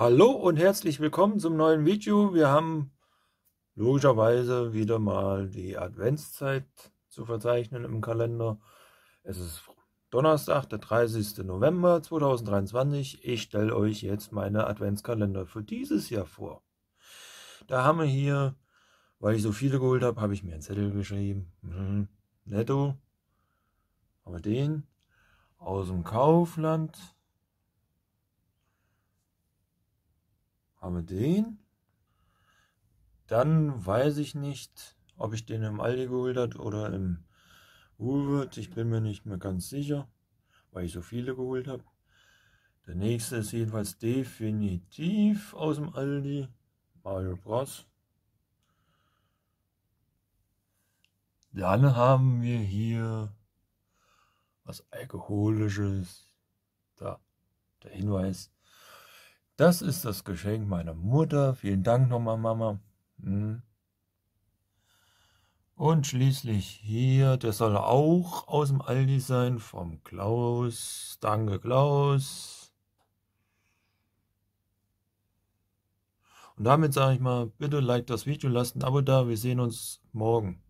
Hallo und herzlich willkommen zum neuen Video. Wir haben logischerweise wieder mal die Adventszeit zu verzeichnen im Kalender. Es ist Donnerstag, der 30. November 2023. Ich stelle euch jetzt meine Adventskalender für dieses Jahr vor. Da haben wir hier, weil ich so viele geholt habe, habe ich mir einen Zettel geschrieben. Mhm. Netto. Haben wir den. Aus dem Kaufland Haben wir den? Dann weiß ich nicht, ob ich den im Aldi geholt hat oder im Woolworth. Ich bin mir nicht mehr ganz sicher, weil ich so viele geholt habe. Der nächste ist jedenfalls definitiv aus dem Aldi. Mario Bros. Dann haben wir hier was Alkoholisches. Da, der Hinweis. Das ist das Geschenk meiner Mutter. Vielen Dank nochmal, Mama. Hm. Und schließlich hier, der soll auch aus dem Aldi sein, vom Klaus. Danke, Klaus. Und damit sage ich mal, bitte like das Video, lasst ein Abo da. Wir sehen uns morgen.